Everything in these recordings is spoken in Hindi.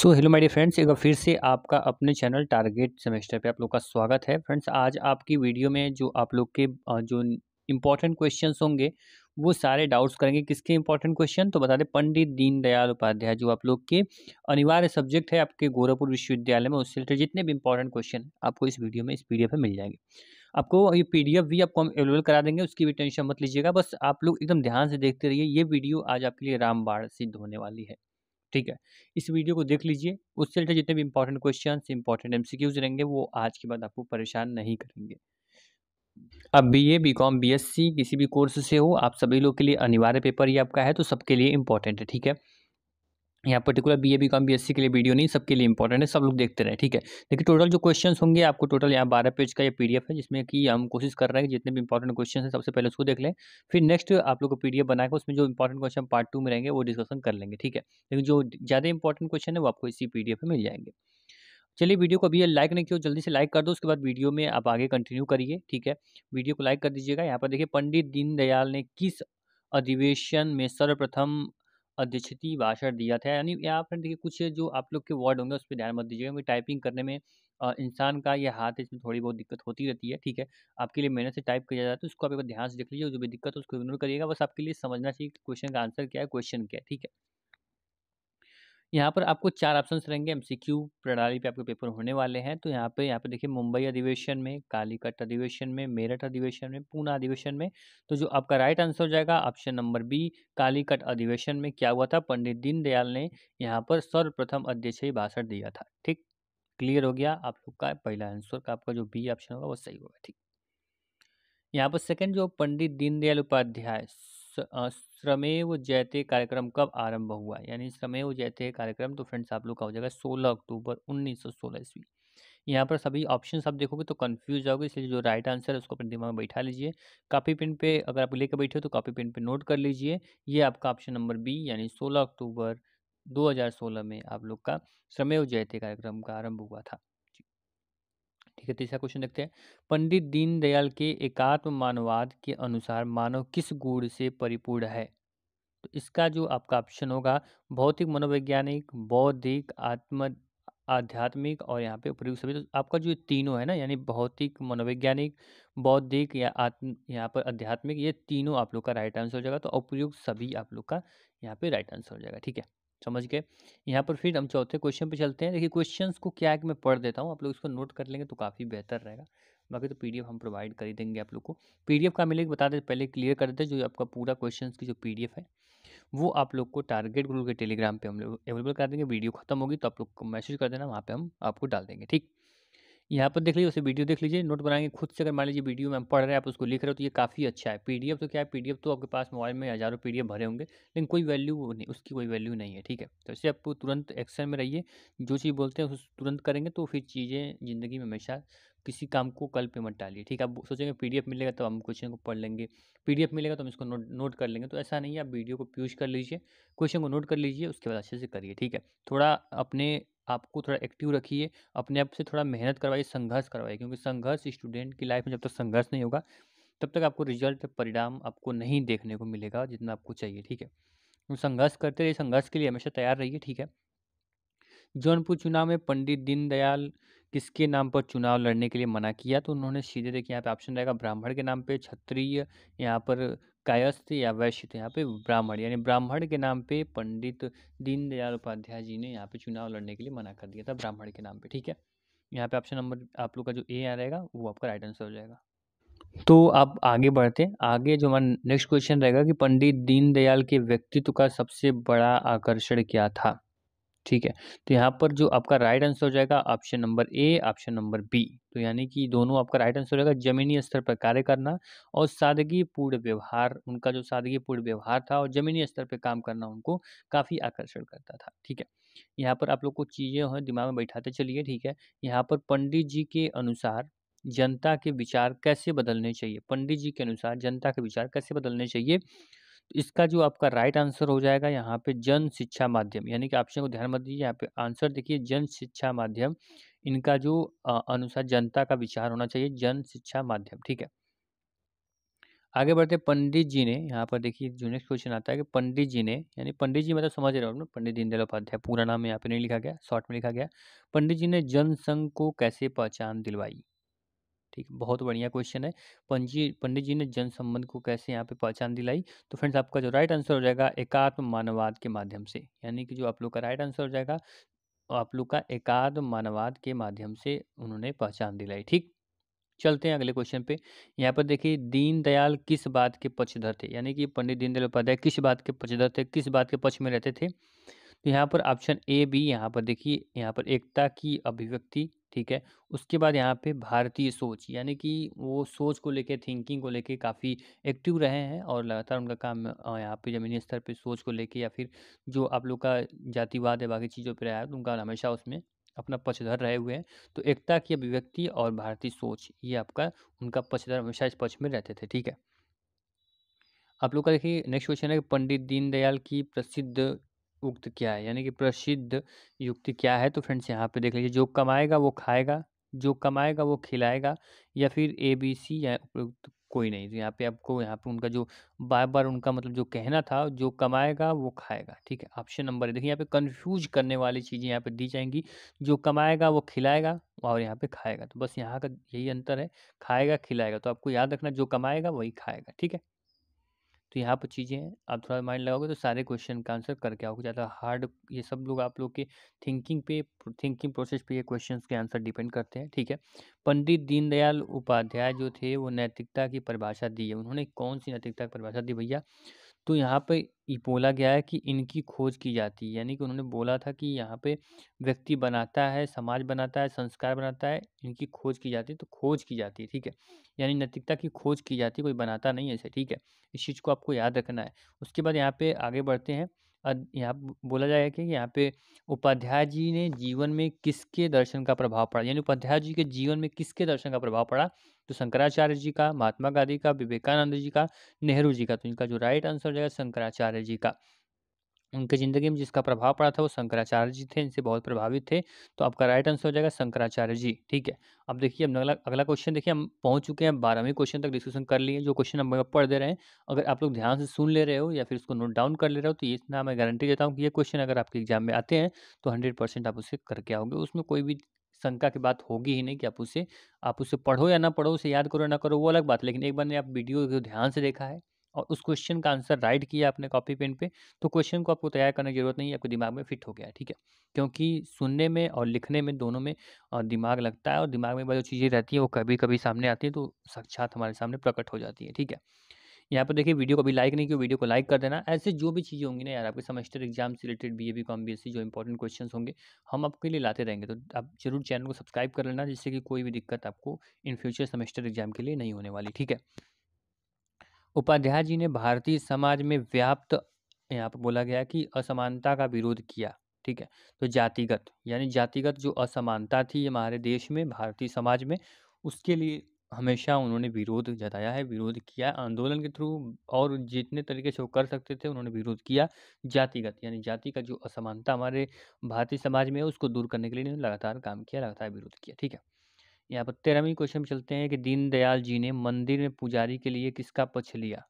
So hello my dear friends एक बार फिर से आपका अपने चैनल टारगेट सेमेस्टर पे आप लोग का स्वागत है फ्रेंड्स आज आपकी वीडियो में जो आप लोग के जो इम्पॉर्टेंट क्वेश्चंस होंगे वो सारे डाउट्स करेंगे किसके इंपॉर्टेंट क्वेश्चन तो बता दें पंडित दीनदयाल उपाध्याय जो आप लोग के अनिवार्य सब्जेक्ट है आपके गोरखपुर विश्वविद्यालय में उससे रिलेटेड जितने भी इम्पोर्टेंट क्वेश्चन आपको इस वीडियो में इस पी में मिल जाएंगे आपको ये पी भी आपको हम अवेलेबल करा देंगे उसकी भी टेंशन मत लीजिएगा बस आप लोग एकदम ध्यान से देखते रहिए ये वीडियो आज आपके लिए रामबाड़ सिद्ध होने वाली है ठीक है इस वीडियो को देख लीजिए उससे रिलेटेड जितने भी इंपॉर्टेंट क्वेश्चन इंपॉर्टेंट एम रहेंगे वो आज के बाद आपको परेशान नहीं करेंगे अब B A B Com B S C किसी भी कोर्स से हो आप सभी लोग के लिए अनिवार्य पेपर ये आपका है तो सबके लिए इंपॉर्टेंट है ठीक है यहाँ particular B A B Com B S C के लिए वीडियो नहीं सबके लिए इंपॉर्टेंट है सब लोग देखते रहे ठीक है देखिए टोटल जो क्वेश्चन होंगे आपको टोटल यहाँ बारह पेज का ये पीडीएफ है जिसमें कि हम कोशिश कर रहे हैं कि जितने भी इंपॉर्टेंट क्वेश्चन है सबसे पहले उसको देख लें फिर नेक्स्ट आप लोग को पीडीएफ बनाकर उसमें जो इंपॉर्टेंट क्वेश्चन पार्ट टू में रहेंगे वो डिस्कशन कर लेंगे ठीक है लेकिन जो ज़्यादा इंपॉर्टेंट क्वेश्चन है वो आपको इसी पी में मिल जाएंगे चलिए वीडियो को अभी लाइक नहीं किया जल्दी से लाइक कर दो उसके बाद वीडियो में आप आगे कंटिन्यू करिए ठीक है वीडियो को लाइक कर दीजिएगा यहाँ पर देखिए पंडित दीनदयाल ने किस अधिवेशन में सर्वप्रथम अध्यक्षति भाषण दिया था यानी यहाँ पर देखिए कुछ जो आप लोग के वर्ड होंगे उस पर ध्यान मत दीजिएगा क्योंकि टाइपिंग करने में इंसान का यह हाथ है इसमें थोड़ी बहुत दिक्कत होती रहती है ठीक है आपके लिए मेहनत से टाइप किया जाता है तो उसको आप एक बार ध्यान से देख लीजिए जो भी दिक्कत है उसको इग्नोर करिएगा बस आपके लिए समझना चाहिए क्वेश्चन का आंसर क्या है क्वेश्चन क्या है ठीक है यहाँ पर आपको चार ऑप्शन रहेंगे एमसीक्यू प्रणाली पे आपके पेपर होने वाले हैं तो यहाँ पे यहाँ पे देखिए मुंबई अधिवेशन में कालीकट अधिवेशन में मेरठ अधिवेशन में पूना अधिवेशन में तो जो आपका राइट आंसर हो जाएगा ऑप्शन नंबर बी कालीकट अधिवेशन में क्या हुआ था पंडित दीनदयाल ने यहाँ पर सर्वप्रथम अध्यक्ष भाषण दिया था ठीक क्लियर हो गया आप लोग का पहला आंसर का आपका जो बी ऑप्शन होगा वो सही होगा ठीक यहाँ पर सेकेंड जो पंडित दीनदयाल उपाध्याय श्रमेव जयते कार्यक्रम कब आरंभ हुआ यानी श्रमेव जयते कार्यक्रम तो फ्रेंड्स आप लोग का हो जाएगा सोलह अक्टूबर उन्नीस सौ सोलह ईस्वी यहाँ पर सभी ऑप्शन आप देखोगे तो कंफ्यूज जाओगे इसलिए जो राइट आंसर है उसको अपने दिमाग में बैठा लीजिए कॉपी पेन पे अगर आप लेकर बैठे हो तो कॉपी पेन पे नोट कर लीजिए ये आपका ऑप्शन नंबर बी यानी सोलह अक्टूबर सोलह में आप लोग का श्रमेव जयते कार्यक्रम का आरंभ हुआ था ठीक है तीसरा तो क्वेश्चन देखते हैं पंडित दीनदयाल के एकात्म मानवाद के अनुसार मानव किस गुण से परिपूर्ण है तो इसका जो आपका ऑप्शन होगा भौतिक मनोवैज्ञानिक बौद्धिक आत्म आध्यात्मिक और यहाँ पे उपयुक्त सभी तो आपका जो तीनों है ना यानी भौतिक मनोवैज्ञानिक बौद्धिक या आत्म यहाँ पर आध्यात्मिक ये तीनों आप लोग का राइट आंसर हो जाएगा तो उपयुक्त सभी आप लोग का यहाँ पे राइट आंसर हो जाएगा ठीक है समझ गए यहाँ पर फिर हम चौथे क्वेश्चन पे चलते हैं देखिए क्वेश्चंस को क्या है कि मैं पढ़ देता हूँ आप लोग इसको नोट कर लेंगे तो काफ़ी बेहतर रहेगा बाकी तो पीडीएफ हम प्रोवाइड कर ही देंगे आप लोग को पीडीएफ का मिलेगी बता देते पहले क्लियर कर देते जो आपका पूरा क्वेश्चन की जो पीडीएफ है वो आप लोग को टारगेट ग्रुप के टेलीग्राम पर हम लोग अवेलेबल कर देंगे वीडियो खत्म होगी तो आप लोग को मैसेज कर देना वहाँ पर हम आपको डाल देंगे ठीक यहाँ पर देख लीजिए उसे वीडियो देख लीजिए नोट बनाएंगे खुद से अगर मान लीजिए वीडियो में हम पढ़ रहे हैं आप उसको लिख रहे हो तो ये काफ़ी अच्छा है पीडीएफ तो क्या है पीडीएफ तो आपके पास मोबाइल में हज़ारों पीडीएफ भरे होंगे लेकिन कोई वैल्यू नहीं उसकी कोई वैल्यू नहीं है ठीक है तो इससे आप तुरंत एक्शन में रहिए जो चीज़ बोलते हैं उस तुरंत करेंगे तो फिर चीज़ें ज़िंदगी में हमेशा किसी काम को कल पे मत डालिए ठीक है आप सोचेंगे पीडीएफ मिलेगा तो हम क्वेश्चन को पढ़ लेंगे पीडीएफ मिलेगा तो हम इसको नोट नोट कर लेंगे तो ऐसा नहीं है आप वीडियो को प्यूज कर लीजिए क्वेश्चन को नोट कर लीजिए उसके बाद अच्छे से करिए ठीक है थोड़ा अपने आपको थोड़ा एक्टिव रखिए अपने आप से थोड़ा मेहनत करवाइए संघर्ष करवाइए क्योंकि संघर्ष स्टूडेंट की लाइफ में जब तक संघर्ष नहीं होगा तब तक आपको रिजल्ट परिणाम आपको नहीं देखने को मिलेगा जितना आपको चाहिए ठीक है तो संघर्ष करते रहिए संघर्ष के लिए हमेशा तैयार रहिए ठीक है जौनपुर चुनाव में पंडित दीनदयाल किसके नाम पर चुनाव लड़ने के लिए मना किया तो उन्होंने सीधे देखिए यहाँ पे ऑप्शन रहेगा ब्राह्मण के नाम पे क्षत्रिय यहाँ पर कायस्थ या वैश्य तो यहाँ पे ब्राह्मण यानी ब्राह्मण के नाम पे पंडित दीनदयाल उपाध्याय जी ने यहाँ पे चुनाव लड़ने के लिए मना कर दिया था ब्राह्मण के नाम पे ठीक है यहाँ पे ऑप्शन नंबर आप लोग का जो ए आ रहेगा वो आपका राइट आंसर हो जाएगा तो आप आगे बढ़ते हैं आगे जो हमारा नेक्स्ट क्वेश्चन रहेगा कि पंडित दीनदयाल के व्यक्तित्व का सबसे बड़ा आकर्षण क्या था ठीक है तो यहाँ पर जो आपका राइट आंसर हो जाएगा option number A option number B तो यानी कि दोनों आपका राइट आंसर हो जाएगा जमीनी स्तर पर कार्य करना और सादगी पूर्ण व्यवहार उनका जो सादगी पूर्ण व्यवहार था और जमीनी स्तर पर काम करना उनको काफ़ी आकर्षण करता था ठीक है यहाँ पर आप लोग को चीज़ें हैं दिमाग में बैठाते चलिए ठीक है यहाँ पर पंडित जी के अनुसार जनता के विचार कैसे बदलने चाहिए पंडित जी के अनुसार जनता के विचार कैसे बदलने चाहिए इसका जो आपका राइट आंसर हो जाएगा यहाँ पे जन शिक्षा माध्यम यानी कि ऑप्शन को ध्यान मत दीजिए यहाँ पे आंसर देखिए जन शिक्षा माध्यम इनका जो अनुसार जनता का विचार होना चाहिए जन शिक्षा माध्यम ठीक है आगे बढ़ते पंडित जी ने यहाँ पर देखिए जो नेक्स्ट क्वेश्चन आता है कि पंडित जी ने यानी पंडित जी मतलब समझ रहे हो पंडित दीनदयाल उपाध्याय पूरा नाम यहाँ पे नहीं लिखा गया शॉर्ट में लिखा गया पंडित जी ने जनसंघ को कैसे पहचान दिलवाई ठीक बहुत बढ़िया क्वेश्चन है पंजी पंडित जी ने जन संबंध को कैसे यहाँ पे पहचान दिलाई तो फ्रेंड्स आपका जो राइट आंसर हो जाएगा एकात्म मानववाद के माध्यम से यानी कि जो आप लोग का राइट आंसर हो जाएगा आप लोग का एकात्म मानवाद के माध्यम से उन्होंने पहचान दिलाई ठीक चलते हैं अगले क्वेश्चन पे यहाँ पर देखिए दीनदयाल किस बात के पक्षधर थे यानी कि पंडित दीनदयाल उपाध्याय किस बात के पक्षधर थे किस बात के पक्ष में रहते थे तो यहाँ पर ऑप्शन ए बी यहाँ पर देखिए यहाँ पर एकता की अभिव्यक्ति ठीक है? उसके बाद यहाँ पे भारतीय सोच यानी कि वो सोच को लेके थिंकिंग को लेके काफ़ी एक्टिव रहे हैं और लगातार उनका काम यहाँ पे ज़मीनी स्तर पे सोच को लेके या फिर जो आप लोग का जातिवाद है बाकी चीज़ों पर आया तो उनका हमेशा उसमें अपना पक्षधर रहे हुए हैं। तो एकता की अभिव्यक्ति और भारतीय सोच ये आपका उनका पक्षधर हमेशा इस पक्ष में रहते थे। ठीक है? आप लोग का देखिए नेक्स्ट क्वेश्चन है पंडित दीनदयाल की प्रसिद्ध उक्त क्या है यानी कि प्रसिद्ध युक्ति क्या है तो फ्रेंड्स यहाँ पे देख लीजिए जो कमाएगा वो खाएगा जो कमाएगा वो खिलाएगा या फिर ए बी सी या उपयुक्त कोई नहीं तो यहाँ पे आपको यहाँ पे उनका जो बार बार उनका मतलब जो कहना था जो कमाएगा वो खाएगा ठीक है ऑप्शन नंबर देखिए यहाँ पे कंफ्यूज करने वाली चीज़ें यहाँ पे दी जाएंगी जो कमाएगा वो खिलाएगा और यहाँ पे खाएगा तो बस यहाँ का यही अंतर है खाएगा खिलाएगा तो आपको याद रखना जो कमाएगा वही खाएगा ठीक है तो यहाँ पर चीज़ें हैं आप थोड़ा माइंड लगाओगे तो सारे क्वेश्चन का आंसर करके आओगे ज़्यादा हार्ड ये सब लोग आप लोग के थिंकिंग पे थिंकिंग प्रोसेस पे ये क्वेश्चंस के आंसर डिपेंड करते हैं ठीक है पंडित दीनदयाल उपाध्याय जो थे वो नैतिकता की परिभाषा दी है उन्होंने कौन सी नैतिकता की परिभाषा दी भैया तो यहाँ पे बोला गया है कि इनकी खोज की जाती है यानी कि उन्होंने बोला था कि यहाँ पे व्यक्ति बनाता है समाज बनाता है संस्कार बनाता है इनकी खोज की जाती है तो खोज की जाती है ठीक है यानी नैतिकता की खोज की जाती है कोई बनाता नहीं है ऐसे ठीक है इस चीज़ को आपको याद रखना है उसके बाद यहाँ पे आगे बढ़ते हैं यहाँ बोला जाएगा कि यहाँ पे उपाध्याय जी ने जीवन में किसके दर्शन का प्रभाव पड़ा यानी उपाध्याय जी के जीवन में किसके दर्शन का प्रभाव पड़ा तो शंकराचार्य जी का महात्मा गांधी का विवेकानंद जी का नेहरू जी का तो इनका जो राइट आंसर हो जाएगा शंकराचार्य जी का उनकी ज़िंदगी में जिसका प्रभाव पड़ा था वो शंकराचार्य जी थे इनसे बहुत प्रभावित थे तो आपका राइट आंसर हो जाएगा शंकराचार्य जी ठीक है अब देखिए अब अगला अगला क्वेश्चन देखिए हम पहुंच चुके हैं बारहवीं क्वेश्चन तक डिस्कशन कर लिए जो क्वेश्चन हम पढ़ दे रहे हैं अगर आप लोग ध्यान से सुन ले रहे हो या फिर उसको नोट डाउन कर ले रहे हो तो इतना मैं गारंटी देता हूँ कि ये क्वेश्चन अगर आपके एग्जाम में आते हैं तो हंड्रेड आप उसे करके आओगे उसमें कोई भी शंका की बात होगी ही नहीं कि आप उसे आप उसे पढ़ो या ना पढ़ो उसे याद करो ना करो वो अलग बात लेकिन एक बार ने आप वीडियो को ध्यान से देखा है और उस क्वेश्चन का आंसर राइट किया आपने कॉपी पेन पे तो क्वेश्चन को आपको तैयार करने की ज़रूरत नहीं है आपके दिमाग में फिट हो गया है ठीक है क्योंकि सुनने में और लिखने में दोनों में और दिमाग लगता है और दिमाग में जो चीज़ें रहती हैं वो कभी कभी सामने आती है तो साक्षात हमारे सामने प्रकट हो जाती है ठीक है यहाँ पर देखिए वीडियो को अभी लाइक नहीं किया वीडियो को लाइक कर देना ऐसे जो भी चीज़ें होंगी ना यार आपके सेमेस्टर एग्जाम से related B A B Com B S C जो इंपॉर्टेंट क्वेश्चन होंगे हम आपके लिए लाते रहेंगे तो आप जरूर चैनल को सब्सक्राइब कर लेना जिससे कि कोई भी दिक्कत आपको इन फ्यूचर सेमेस्टर एग्जाम के लिए नहीं होने वाली ठीक है उपाध्याय जी ने भारतीय समाज में व्याप्त यहाँ पर बोला गया कि असमानता का विरोध किया ठीक है तो जातिगत यानी जातिगत जो असमानता थी हमारे देश में भारतीय समाज में उसके लिए हमेशा उन्होंने विरोध जताया है विरोध किया आंदोलन के थ्रू और जितने तरीके से वो कर सकते थे उन्होंने विरोध किया जातिगत यानी जाति का जो असमानता हमारे भारतीय समाज में है उसको दूर करने के लिए लगातार काम किया लगातार विरोध किया ठीक है यहाँ पर तेरहवीं क्वेश्चन चलते हैं कि दीनदयाल जी ने मंदिर में पुजारी के लिए किसका पक्ष लिया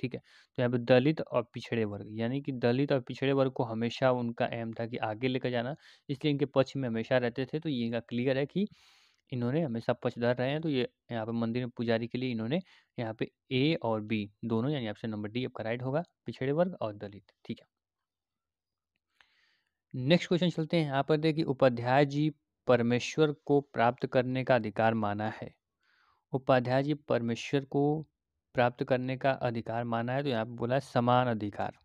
ठीक है तो यहाँ पर दलित और पिछड़े वर्ग यानी कि दलित और पिछड़े वर्ग को हमेशा उनका एम था कि आगे लेकर जाना इसलिए इनके पक्ष में हमेशा रहते थे तो ये क्लियर है कि इन्होंने हमेशा पक्षधर रहे हैं तो ये यहाँ पे मंदिर में पुजारी के लिए इन्होंने यहाँ पे ए और बी दोनों यानी आपसे नंबर डी आपका राइट होगा पिछड़े वर्ग और दलित ठीक है नेक्स्ट क्वेश्चन चलते हैं यहाँ पर देखिए उपाध्याय जी परमेश्वर को प्राप्त करने का अधिकार माना है उपाध्याय जी परमेश्वर को प्राप्त करने का अधिकार माना है तो यहाँ पर बोला है समान अधिकार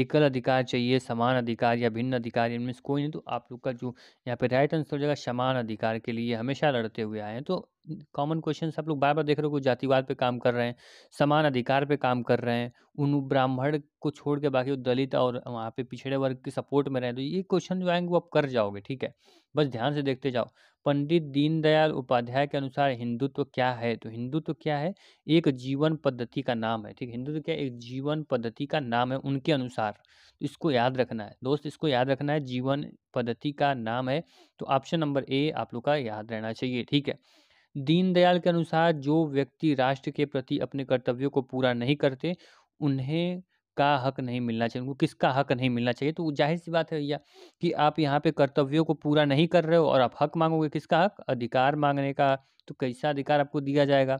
एकल अधिकार चाहिए समान अधिकार या भिन्न अधिकार इनमें से कोई नहीं तो आप लोग का जो यहाँ पे राइट आंसर हो जाएगा समान अधिकार के लिए हमेशा लड़ते हुए आए हैं तो कॉमन क्वेश्चन आप लोग बार बार देख रहे हो कुछ जातिवाद पे काम कर रहे हैं समान अधिकार पे काम कर रहे हैं उन ब्राह्मण को छोड़ के बाकी दलित और वहाँ पे पिछड़े वर्ग के सपोर्ट में रहे तो ये क्वेश्चन जो आएंगे वो आप कर जाओगे ठीक है बस ध्यान से देखते जाओ पंडित दीनदयाल उपाध्याय के अनुसार हिंदुत्व तो क्या है तो हिंदुत्व तो क्या है एक जीवन पद्धति का नाम है ठीक हिंदुत्व तो क्या एक जीवन पद्धति का नाम है उनके अनुसार इसको याद रखना है दोस्त इसको याद रखना है जीवन पद्धति का नाम है तो ऑप्शन नंबर ए आप लोग का याद रहना चाहिए ठीक है दीनदयाल के अनुसार जो व्यक्ति राष्ट्र के प्रति अपने कर्तव्यों को पूरा नहीं करते उन्हें का हक नहीं मिलना चाहिए उनको किसका हक नहीं मिलना चाहिए तो जाहिर सी बात है भैया कि आप यहाँ पे कर्तव्यों को पूरा नहीं कर रहे हो और आप हक मांगोगे किसका हक अधिकार मांगने का तो कैसा अधिकार आपको दिया जाएगा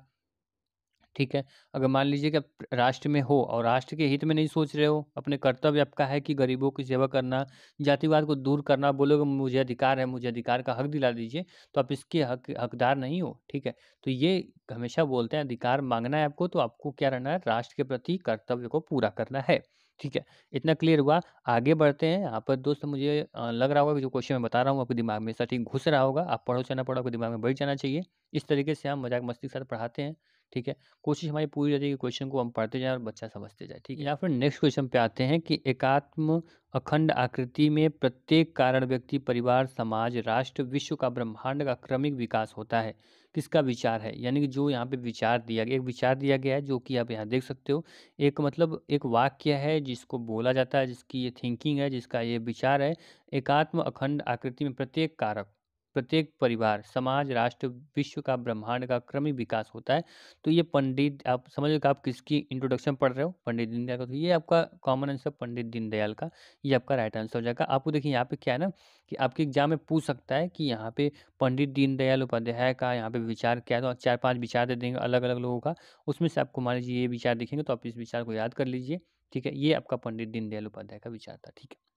ठीक है अगर मान लीजिए कि आप राष्ट्र में हो और राष्ट्र के हित में नहीं सोच रहे हो अपने कर्तव्य आपका है कि गरीबों की सेवा करना जातिवाद को दूर करना बोलोगे मुझे अधिकार है मुझे अधिकार का हक दिला दीजिए तो आप इसके हक हकदार नहीं हो ठीक है तो ये हमेशा बोलते हैं अधिकार मांगना है आपको तो आपको क्या रहना है राष्ट्र के प्रति कर्तव्य को पूरा करना है ठीक है, इतना क्लियर हुआ। आगे बढ़ते हैं, यहाँ पर दोस्त मुझे लग रहा होगा कि जो क्वेश्चन मैं बता रहा हूँ आपके दिमाग में सटीक घुस रहा होगा। आप पढ़ो चाहना पढ़ो, आपके दिमाग में बैठ जाना चाहिए। इस तरीके से हम मज़ाक-मस्ती के साथ पढ़ाते हैं, ठीक है। कोशिश हमारी पूरी रहती है कि क्वेश्चन को हम पढ़ते जाएँ और बच्चा समझते जाए, ठीक है। या फिर नेक्स्ट क्वेश्चन पे आते हैं कि एकात्म अखंड आकृति में प्रत्येक कारण व्यक्ति, परिवार, समाज, राष्ट्र, विश्व का ब्रह्मांड का क्रमिक विकास होता है। किसका विचार है यानी कि जो यहाँ पे विचार दिया गया एक विचार दिया गया है जो कि आप यहाँ देख सकते हो एक मतलब एक वाक्य है जिसको बोला जाता है जिसकी ये थिंकिंग है जिसका ये विचार है एकात्म अखंड आकृति में प्रत्येक कारक प्रत्येक परिवार समाज राष्ट्र विश्व का ब्रह्मांड का क्रमिक विकास होता है तो ये पंडित आप समझ लो कि आप किसकी इंट्रोडक्शन पढ़ रहे हो पंडित दीनदयाल का तो ये आपका कॉमन आंसर पंडित दीनदयाल का ये आपका राइट आंसर हो जाएगा आपको देखिए यहाँ पे क्या है ना कि आपके एग्जाम में पूछ सकता है कि यहाँ पे पंडित दीनदयाल उपाध्याय का यहाँ पे विचार क्या है तो चार पाँच विचार दे देंगे अलग अलग लोगों का उसमें से आपको मान लीजिए ये विचार देखेंगे तो आप इस विचार को याद कर लीजिए ठीक है ये आपका पंडित दीनदयाल उपाध्याय का विचार था ठीक है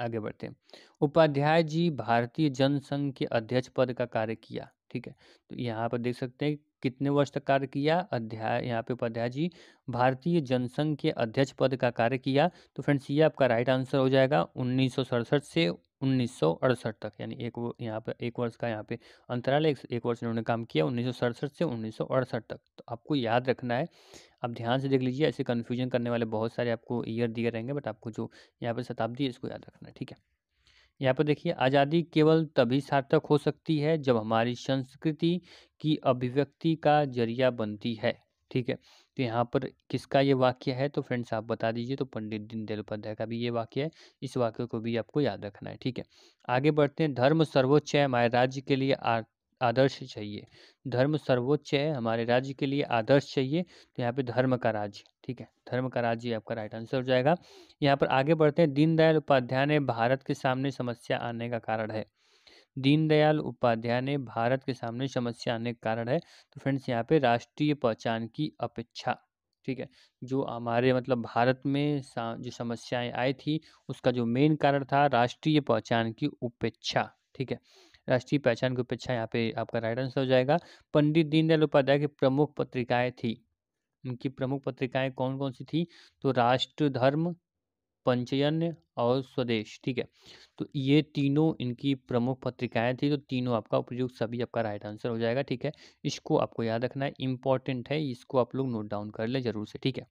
आगे बढ़ते हैं उपाध्याय जी भारतीय जनसंघ के अध्यक्ष पद का कार्य किया ठीक है तो यहाँ पर देख सकते हैं कितने वर्ष तक कार्य किया अध्याय यहाँ पे उपाध्याय जी भारतीय जनसंघ के अध्यक्ष पद का कार्य किया तो फ्रेंड्स ये आपका राइट आंसर हो जाएगा उन्नीस से उन्नीस तक यानी एक यहाँ पर एक वर्ष का यहाँ पे अंतराल एक, वर्ष उन्होंने काम किया उन्नीस से उन्नीस तक तो आपको याद रखना है आप ध्यान से देख लीजिए ऐसे कन्फ्यूजन करने वाले बहुत सारे आपको ईयर दिए रहेंगे बट आपको जो यहाँ पर शताब्दी है इसको याद रखना है ठीक है यहाँ पर देखिए आज़ादी केवल तभी सार्थक हो सकती है जब हमारी संस्कृति की अभिव्यक्ति का जरिया बनती है ठीक है तो यहाँ पर किसका ये वाक्य है तो फ्रेंड्स आप बता दीजिए तो पंडित दीनदयाल उपाध्याय का भी ये वाक्य है इस वाक्य को भी आपको याद रखना है ठीक है आगे बढ़ते हैं धर्म सर्वोच्च है हमारे राज्य के लिए आदर्श चाहिए धर्म सर्वोच्च है हमारे राज्य के लिए आदर्श चाहिए तो यहाँ पे धर्म का राज्य ठीक है धर्म का राज्य आपका राइट आंसर हो जाएगा यहाँ पर आगे बढ़ते हैं दीनदयाल उपाध्याय ने भारत के सामने समस्या आने का कारण है दीनदयाल उपाध्याय ने भारत के सामने समस्या आने का कारण है तो फ्रेंड्स यहाँ पे राष्ट्रीय पहचान की अपेक्षा ठीक है जो हमारे मतलब भारत में जो समस्याएं आई थी उसका जो मेन कारण था राष्ट्रीय पहचान की उपेक्षा ठीक है राष्ट्रीय पहचान की उपेक्षा यहाँ पे आपका राइट आंसर हो जाएगा पंडित दीनदयाल उपाध्याय की प्रमुख पत्रिकाएं थी उनकी प्रमुख पत्रिकाएं कौन कौन सी थी तो राष्ट्र धर्म पंचयन और स्वदेश ठीक है तो ये तीनों इनकी प्रमुख पत्रिकाएं थी तो तीनों आपका उपयुक्त सभी आपका राइट आंसर हो जाएगा ठीक है इसको आपको याद रखना है इंपॉर्टेंट है इसको आप लोग नोट डाउन कर लें जरूर से ठीक है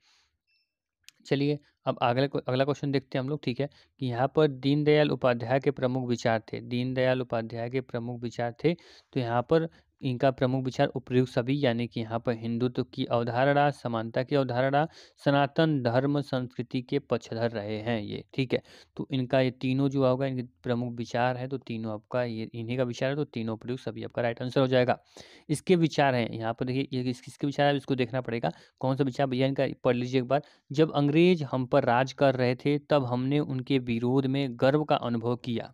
चलिए अब अगले अगला क्वेश्चन देखते हैं हम लोग ठीक है कि यहाँ पर दीनदयाल उपाध्याय के प्रमुख विचार थे दीनदयाल उपाध्याय के प्रमुख विचार थे तो यहाँ पर इनका प्रमुख विचार उपयुक्त सभी यानी कि यहाँ पर हिंदुत्व की अवधारणा समानता की अवधारणा सनातन धर्म संस्कृति के पक्षधर रहे हैं ये ठीक है तो इनका ये तीनों जो होगा इनके प्रमुख विचार है तो तीनों आपका ये इन्हीं का विचार है तो तीनों उपयुक्त सभी आपका राइट आंसर हो जाएगा इसके विचार हैं यहाँ पर देखिए ये किसके विचार है इसको देखना पड़ेगा कौन सा विचार भैया इनका पढ़ लीजिए एक बार जब अंग्रेज हम पर राज कर रहे थे तब हमने उनके विरोध में गर्व का अनुभव किया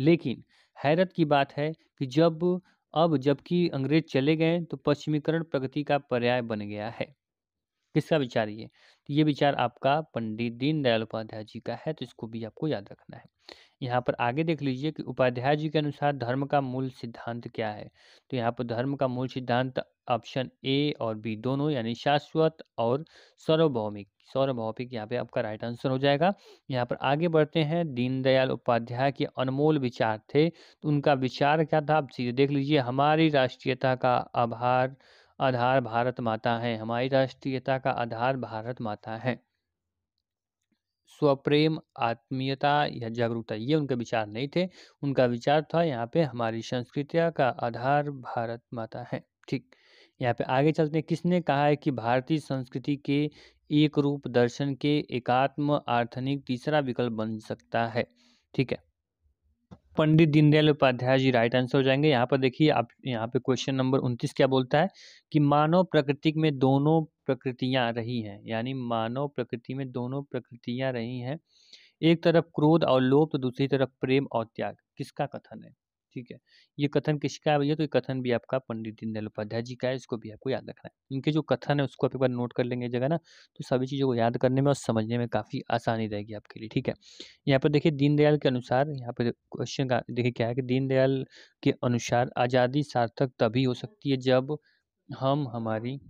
लेकिन हैरत की बात है कि जब अब जबकि अंग्रेज चले गए तो पश्चिमीकरण प्रगति का पर्याय बन गया है किसका विचार ये तो ये विचार आपका पंडित दीनदयाल उपाध्याय जी का है तो इसको भी आपको याद रखना है यहाँ पर आगे देख लीजिए कि उपाध्याय जी के अनुसार धर्म का मूल सिद्धांत क्या है तो यहाँ पर धर्म का मूल सिद्धांत ऑप्शन ए और बी दोनों यानी शाश्वत और सार्वभौमिक सार्वभौमिक यहाँ पे आपका राइट आंसर हो जाएगा यहाँ पर आगे बढ़ते हैं दीनदयाल उपाध्याय के अनमोल विचार थे तो उनका विचार क्या था आप सीधे देख लीजिए हमारी राष्ट्रीयता का आभार आधार भारत माता है हमारी राष्ट्रीयता का आधार भारत माता है स्वप्रेम आत्मीयता या जागरूकता ये उनके विचार नहीं थे उनका विचार था यहाँ पे हमारी संस्कृतिया का आधार भारत माता है ठीक यहाँ पे आगे चलते हैं किसने कहा है कि भारतीय संस्कृति के एक रूप दर्शन के एकात्म आर्थनिक तीसरा विकल्प बन सकता है ठीक है पंडित दीनदयाल उपाध्याय जी राइट आंसर हो जाएंगे यहाँ पर देखिए आप यहाँ पे क्वेश्चन नंबर उनतीस क्या बोलता है कि मानव प्रकृति में दोनों प्रकृतियां रही हैं यानी मानव प्रकृति में दोनों प्रकृतियां रही हैं एक तरफ क्रोध और लोभ तो दूसरी तरफ प्रेम और त्याग किसका कथन है ठीक है ये कथन किसका है तो ये कथन भी आपका पंडित दीनदयाल उपाध्याय जी का है इसको भी आपको याद रखना है इनके जो कथन है उसको आप एक बार नोट कर लेंगे जगह ना तो सभी चीज़ों को याद करने में और समझने में काफ़ी आसानी रहेगी आपके लिए ठीक है यहाँ पर देखिए दीनदयाल के अनुसार यहाँ पर क्वेश्चन का देखिए क्या है कि दीनदयाल के अनुसार आज़ादी सार्थक तभी हो सकती है जब हम हमारी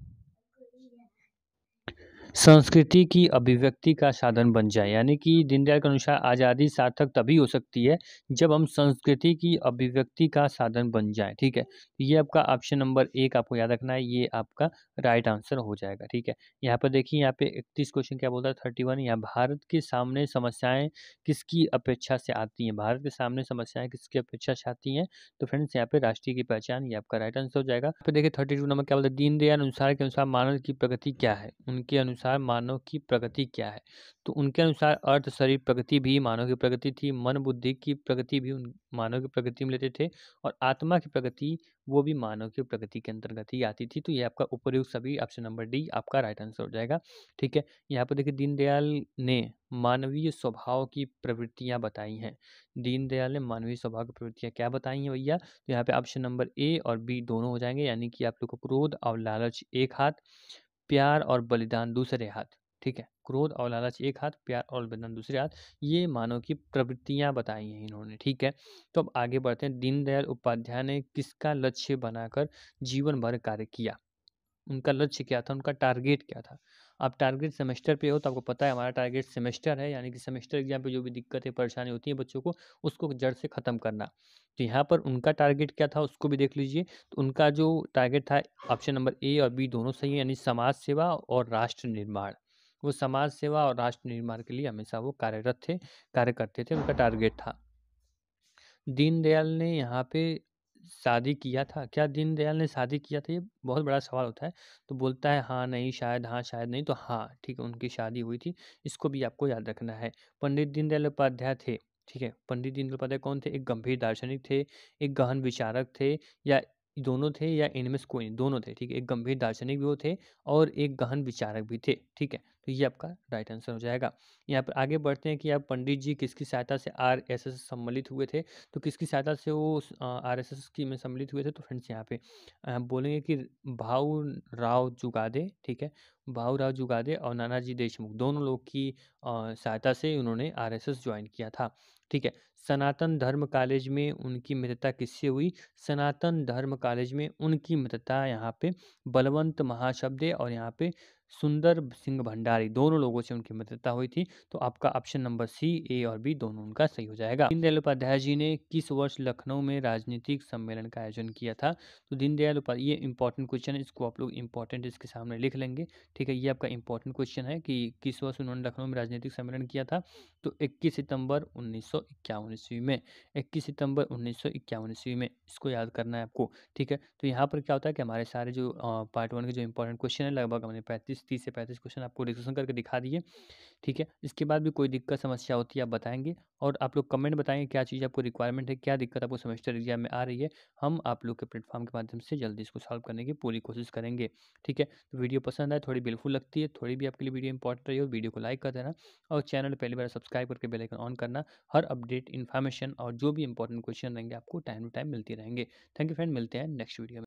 संस्कृति की अभिव्यक्ति का साधन बन जाए यानी कि दीनदयाल के अनुसार आज़ादी सार्थक तभी हो सकती है जब हम संस्कृति की अभिव्यक्ति का साधन बन जाए ठीक है तो ये आपका ऑप्शन नंबर एक आपको याद रखना है ये आपका राइट आंसर हो जाएगा ठीक है यहाँ पर देखिए यहाँ पे इकतीस क्वेश्चन क्या बोलता है थर्टी वन यहाँ भारत के सामने समस्याएँ किसकी अपेक्षा से आती हैं भारत के सामने समस्याएँ किसकी अपेक्षा से आती हैं तो फ्रेंड्स यहाँ पे राष्ट्रीय की पहचान ये आपका राइट आंसर हो जाएगा फिर देखिए थर्टी टू नंबर क्या बोलता है दीनदयाल अनुसार के अनुसार मानव की प्रगति क्या है उनके अनुसार अनुसार मानव की प्रगति क्या है तो उनके अनुसार अर्थ शरीर प्रगति भी मानव की प्रगति थी मन बुद्धि की प्रगति भी उन मानव की प्रगति में लेते थे और आत्मा की प्रगति वो भी मानव की प्रगति के अंतर्गत ही आती थी तो ये आपका उपयुक्त सभी ऑप्शन नंबर डी आपका राइट आंसर हो जाएगा ठीक है यहाँ पर देखिए दीनदयाल ने मानवीय स्वभाव की प्रवृत्तियाँ बताई हैं दीनदयाल ने मानवीय स्वभाव की प्रवृत्तियाँ क्या बताई हैं भैया तो यहाँ पे ऑप्शन नंबर ए और बी दोनों हो जाएंगे यानी कि आप लोग को क्रोध और लालच एक हाथ प्यार और बलिदान दूसरे हाथ ठीक है क्रोध और लालच एक हाथ प्यार और बलिदान दूसरे हाथ ये मानव की प्रवृत्तियाँ बताई हैं इन्होंने ठीक है तो अब आगे बढ़ते हैं दीनदयाल उपाध्याय ने किसका लक्ष्य बनाकर जीवन भर कार्य किया उनका लक्ष्य क्या था उनका टारगेट क्या था आप टारगेट सेमेस्टर पे हो तो आपको पता है हमारा टारगेट सेमेस्टर है यानी कि सेमेस्टर एग्जाम पे जो भी दिक्कतें परेशानी होती हैं बच्चों को उसको जड़ से ख़त्म करना तो यहाँ पर उनका टारगेट क्या था उसको भी देख लीजिए तो उनका जो टारगेट था ऑप्शन नंबर ए और बी दोनों सही है यानी समाज सेवा और राष्ट्र निर्माण वो समाज सेवा और राष्ट्र निर्माण के लिए हमेशा वो कार्यरत थे कार्य करते थे उनका टारगेट था दीनदयाल ने यहाँ पे शादी किया था क्या दीनदयाल ने शादी किया था ये बहुत बड़ा सवाल होता है तो बोलता है हाँ नहीं शायद हाँ शायद नहीं तो हाँ ठीक है उनकी शादी हुई थी इसको भी आपको याद रखना है पंडित दीनदयाल उपाध्याय थे ठीक है पंडित दीनदयाल उपाध्याय कौन थे एक गंभीर दार्शनिक थे एक गहन विचारक थे या दोनों थे या इनमें से कोई नहीं दोनों थे ठीक है एक गंभीर दार्शनिक भी वो थे और एक गहन विचारक भी थे ठीक है तो ये आपका राइट आंसर हो जाएगा यहाँ पर आगे बढ़ते हैं कि आप पंडित जी किसकी सहायता से आर एस एस सम्मिलित हुए थे तो किसकी सहायता से वो आर एस एस की में सम्मिलित हुए थे तो फ्रेंड्स यहाँ पे बोलेंगे कि भाऊ राव जुगादे ठीक है भाऊ राव जुगादे और नानाजी देशमुख दोनों लोग की सहायता से उन्होंने आर एस एस ज्वाइन किया था ठीक है सनातन धर्म कॉलेज में उनकी मित्रता किससे हुई सनातन धर्म कॉलेज में उनकी मित्रता यहाँ पे बलवंत महाशब्दे और यहाँ पे सुंदर सिंह भंडारी दोनों लोगों से उनकी मित्रता हुई थी तो आपका ऑप्शन नंबर सी ए और बी दोनों उनका सही हो जाएगा दीनदयाल उपाध्याय जी ने किस वर्ष लखनऊ में राजनीतिक सम्मेलन का आयोजन किया था तो दीनदयाल उपाध्याय ये इंपॉर्टेंट क्वेश्चन है इसको आप लोग इंपॉर्टेंट इसके सामने लिख लेंगे ठीक है ये आपका इंपॉर्टेंट क्वेश्चन है कि किस वर्ष उन्होंने लखनऊ में राजनीतिक सम्मेलन किया था तो 21 सितंबर उन्नीस सौ इक्यावन ईस्वी में 21 सितंबर उन्नीस सौ ईस्वी में इसको याद करना है आपको ठीक है तो यहाँ पर क्या होता है कि हमारे सारे जो पार्ट वन के जो इंपॉर्टेंट क्वेश्चन है लगभग हमने पैंतीस तीस से पैंतीस क्वेश्चन आपको डिस्कशन करके दिखा दिए ठीक है इसके बाद भी कोई दिक्कत समस्या होती है आप बताएंगे और आप लोग कमेंट बताएंगे क्या चीज़ आपको रिक्वायरमेंट है क्या दिक्कत आपको सेमेस्टर एग्जाम में आ रही है हम आप लोग के प्लेटफॉर्म के माध्यम से जल्दी इसको सॉल्व करने की पूरी कोशिश करेंगे ठीक है तो वीडियो पसंद आए थोड़ी बिल्कुल लगती है थोड़ी भी आपके लिए वीडियो इंपॉर्टेंट रही हो वीडियो को लाइक कर देना और चैनल पहली बार सब्सक्राइब सब्सक्राइब करके बेल आइकन ऑन करना हर अपडेट इन्फॉर्मेशन और जो भी इंपॉर्टेंट क्वेश्चन रहेंगे आपको टाइम टू टाइम मिलती रहेंगे थैंक यू फ्रेंड मिलते हैं नेक्स्ट वीडियो में